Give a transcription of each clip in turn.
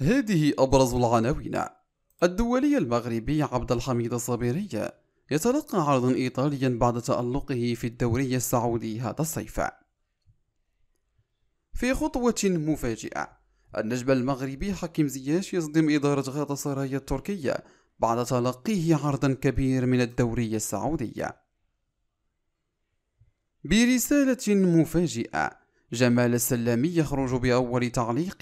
هذه أبرز العناوين الدولي المغربي عبد الحميد الصبيري يتلقى عرضا إيطاليا بعد تألقه في الدوري السعودي هذا الصيف في خطوة مفاجئة النجم المغربي حكيم زياش يصدم إدارة سرايا التركية بعد تلقيه عرضا كبير من الدوري السعودي برسالة مفاجئة جمال السلامي يخرج بأول تعليق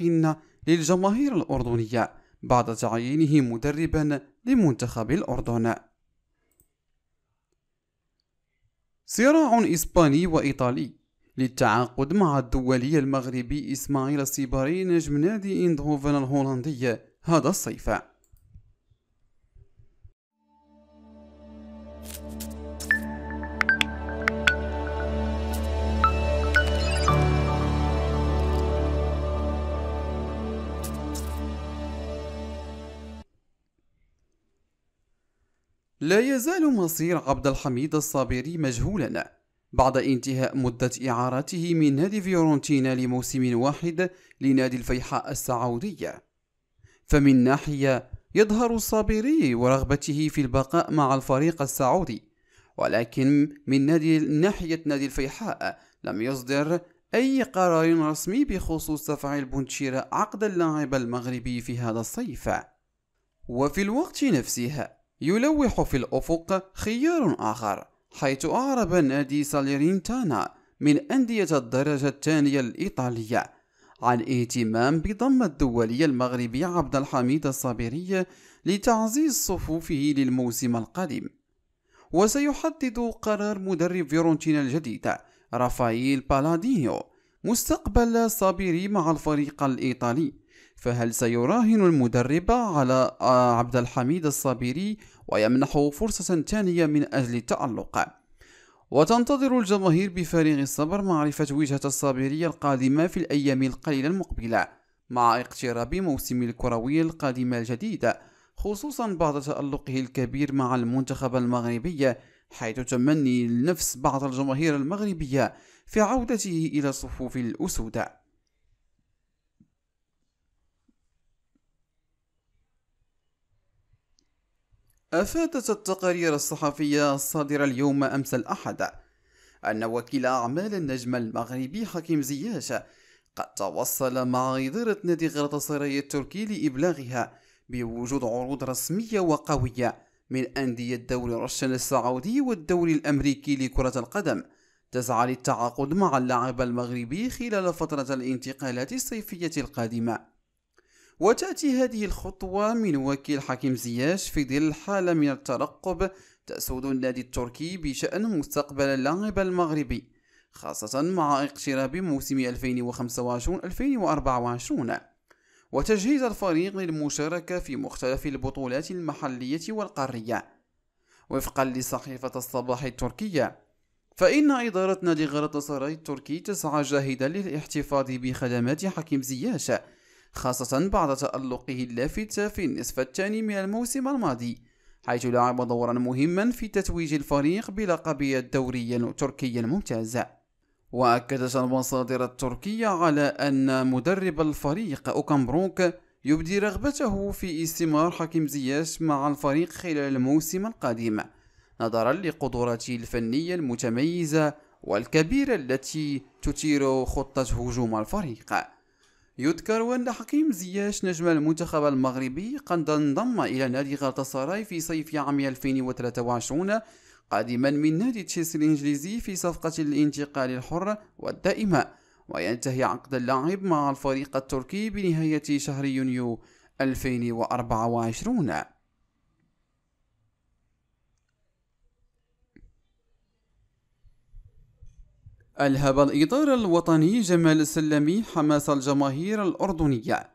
للجماهير الأردنية بعد تعيينه مدربا لمنتخب الأردن صراع إسباني وإيطالي للتعاقد مع الدولي المغربي إسماعيل السيباري نجم نادي إندهوفن الهولندي هذا الصيف لا يزال مصير عبد الحميد الصابري مجهولا بعد انتهاء مدة إعارته من نادي فيورنتينا لموسم واحد لنادي الفيحاء السعودية فمن ناحية يظهر الصابري ورغبته في البقاء مع الفريق السعودي ولكن من نادي ناحية نادي الفيحاء لم يصدر أي قرار رسمي بخصوص تفعيل بونتشيرا عقد اللاعب المغربي في هذا الصيف وفي الوقت نفسه يلوح في الأفق خيار آخر حيث أعرب نادي ساليرينتانا من أندية الدرجة الثانية الإيطالية عن اهتمام بضم الدولي المغربي عبد الحميد الصابري لتعزيز صفوفه للموسم القادم وسيحدد قرار مدرب فيرونتينا الجديد رافائيل بالادينيو مستقبل صابري مع الفريق الإيطالي فهل سيراهن المدرب على عبد الحميد الصابري ويمنحه فرصة ثانية من أجل التألق؟ وتنتظر الجماهير بفارغ الصبر معرفة وجهة الصابري القادمة في الأيام القليلة المقبلة مع اقتراب موسم الكروي القادم الجديد خصوصا بعد تألقه الكبير مع المنتخب المغربي حيث تمني النفس بعض الجماهير المغربية في عودته إلى صفوف الأسود أفادت التقارير الصحفية الصادرة اليوم أمس الأحد أن وكيل أعمال النجم المغربي حكيم زياش قد توصل مع إدارة نادي غلطسراي التركي لإبلاغها بوجود عروض رسمية وقوية من أندية الدوري الرشن السعودي والدوري الأمريكي لكرة القدم تسعى للتعاقد مع اللاعب المغربي خلال فترة الانتقالات الصيفية القادمة وتأتي هذه الخطوة من وكيل حكيم زياش في ظل حالة من الترقب تسود النادي التركي بشأن مستقبل اللاعب المغربي خاصة مع اقتراب موسم 2025-2024 وتجهيز الفريق للمشاركة في مختلف البطولات المحلية والقارية وفقا لصحيفة الصباح التركية فإن إدارة نادي غلطة سراي التركي تسعى جاهدا للاحتفاظ بخدمات حكيم زياش خاصة بعد تألقه اللافت في النصف الثاني من الموسم الماضي حيث لعب دورا مهما في تتويج الفريق بلقب الدوري التركي الممتاز وأكدت المصادر التركية على أن مدرب الفريق أوكامبروك يبدي رغبته في استمرار حكيم زياش مع الفريق خلال الموسم القادم نظرا لقدراته الفنية المتميزة والكبيرة التي تثير خطة هجوم الفريق يذكر أن حكيم زياش نجم المنتخب المغربي قد انضم إلى نادي غالطسراي في صيف عام 2023 قادما من نادي تشيلسي الإنجليزي في صفقة الانتقال الحر والدائمة وينتهي عقد اللاعب مع الفريق التركي بنهاية شهر يونيو 2024 ألهب الإطار الوطني جمال السلمي حماس الجماهير الأردنية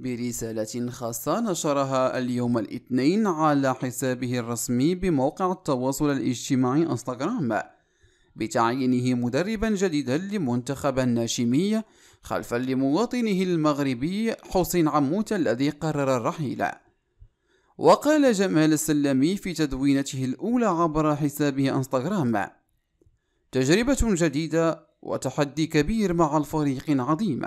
برسالة خاصة نشرها اليوم الاثنين على حسابه الرسمي بموقع التواصل الاجتماعي انستغرام بتعيينه مدربا جديدا لمنتخب الناشمية خلفا لمواطنه المغربي حسين عموت الذي قرر الرحيل وقال جمال السلمي في تدوينته الأولى عبر حسابه انستغرام تجربة جديدة وتحدي كبير مع الفريق عظيم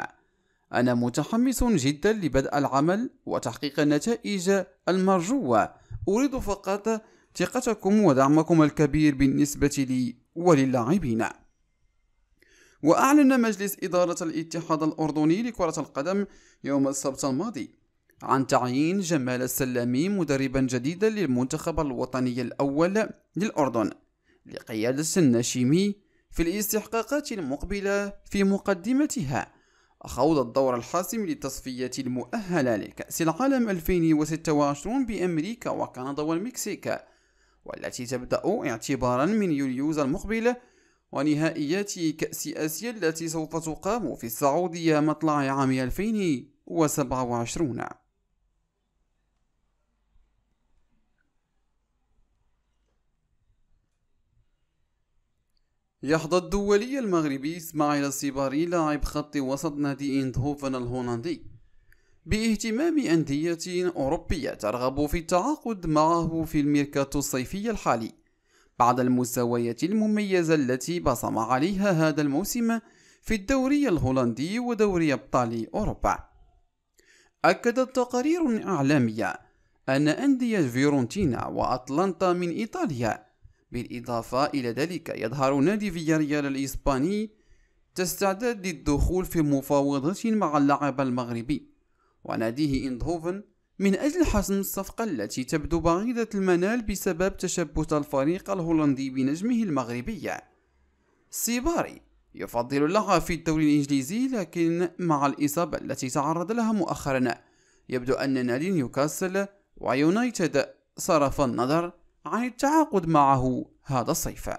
أنا متحمس جدا لبدء العمل وتحقيق النتائج المرجوة أريد فقط ثقتكم ودعمكم الكبير بالنسبة لي وللاعبين وأعلن مجلس إدارة الاتحاد الأردني لكرة القدم يوم السبت الماضي عن تعيين جمال السلامي مدربا جديدا للمنتخب الوطني الأول للأردن لقيادة الناشمي في الاستحقاقات المقبلة في مقدمتها خوض الدور الحاسم للتصفية المؤهلة لكأس العالم 2026 بأمريكا وكندا والمكسيك والتي تبدأ اعتبارا من يوليوز المقبل ونهائيات كأس آسيا التي سوف تقام في السعودية مطلع عام 2027 يحظى الدولي المغربي اسماعيل السيباري لاعب خط وسط نادي اندهوفن الهولندي باهتمام أندية أوروبية ترغب في التعاقد معه في الميركاتو الصيفي الحالي بعد المستويات المميزة التي بصم عليها هذا الموسم في الدوري الهولندي ودوري أبطال أوروبا أكدت تقارير إعلامية أن أندية فيرونتينا وأتلانتا من إيطاليا بالإضافة إلى ذلك يظهر نادي فياريال الإسباني تستعداد للدخول في مفاوضات مع اللاعب المغربي وناديه إندهوفن من أجل حسم الصفقة التي تبدو بعيدة المنال بسبب تشبث الفريق الهولندي بنجمه المغربي سيباري يفضل اللعب في الدوري الإنجليزي لكن مع الإصابة التي تعرض لها مؤخرا يبدو أن نادي نيوكاسل ويونايتد صرف النظر عن التعاقد معه هذا الصيف